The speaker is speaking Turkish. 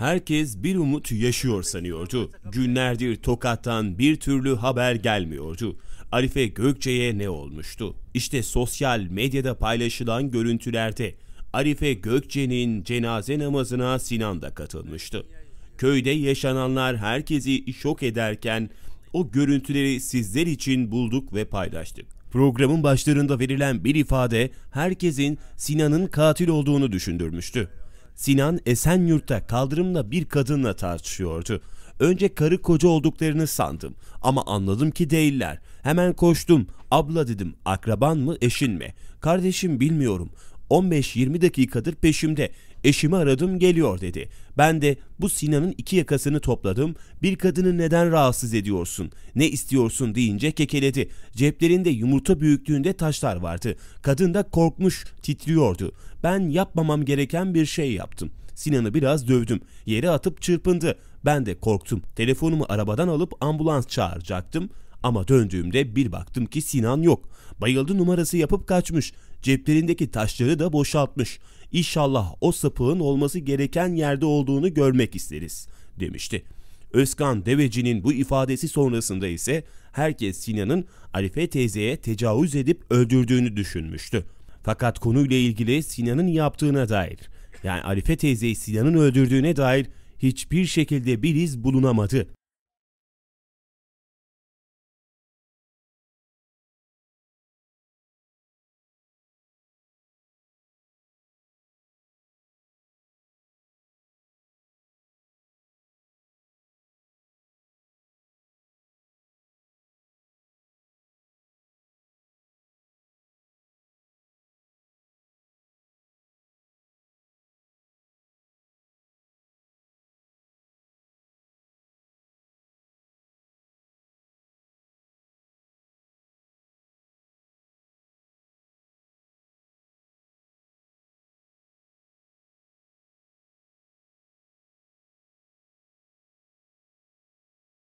herkes bir umut yaşıyor sanıyordu. Günlerdir Tokat'tan bir türlü haber gelmiyordu. Arife Gökçe'ye ne olmuştu? İşte sosyal medyada paylaşılan görüntülerde Arife Gökçe'nin cenaze namazına Sinan da katılmıştı. Köyde yaşananlar herkesi şok ederken o görüntüleri sizler için bulduk ve paylaştık. Programın başlarında verilen bir ifade herkesin Sinan'ın katil olduğunu düşündürmüştü. Sinan Esenyurt'ta kaldırımla bir kadınla tartışıyordu. Önce karı koca olduklarını sandım ama anladım ki değiller. Hemen koştum. Abla dedim akraban mı eşin mi? Kardeşim bilmiyorum. 15-20 dakikadır peşimde. Eşimi aradım geliyor dedi. Ben de bu Sinan'ın iki yakasını topladım. Bir kadını neden rahatsız ediyorsun? Ne istiyorsun deyince kekeledi. Ceplerinde yumurta büyüklüğünde taşlar vardı. Kadın da korkmuş, titriyordu. Ben yapmamam gereken bir şey yaptım. Sinan'ı biraz dövdüm. Yere atıp çırpındı. Ben de korktum. Telefonumu arabadan alıp ambulans çağıracaktım. Ama döndüğümde bir baktım ki Sinan yok. Bayıldı numarası yapıp kaçmış. Ceplerindeki taşları da boşaltmış. İnşallah o sapığın olması gereken yerde olduğunu görmek isteriz demişti. Özkan Deveci'nin bu ifadesi sonrasında ise herkes Sinan'ın Arife teyzeye tecavüz edip öldürdüğünü düşünmüştü. Fakat konuyla ilgili Sinan'ın yaptığına dair yani Arife teyzeyi Sinan'ın öldürdüğüne dair hiçbir şekilde bir iz bulunamadı.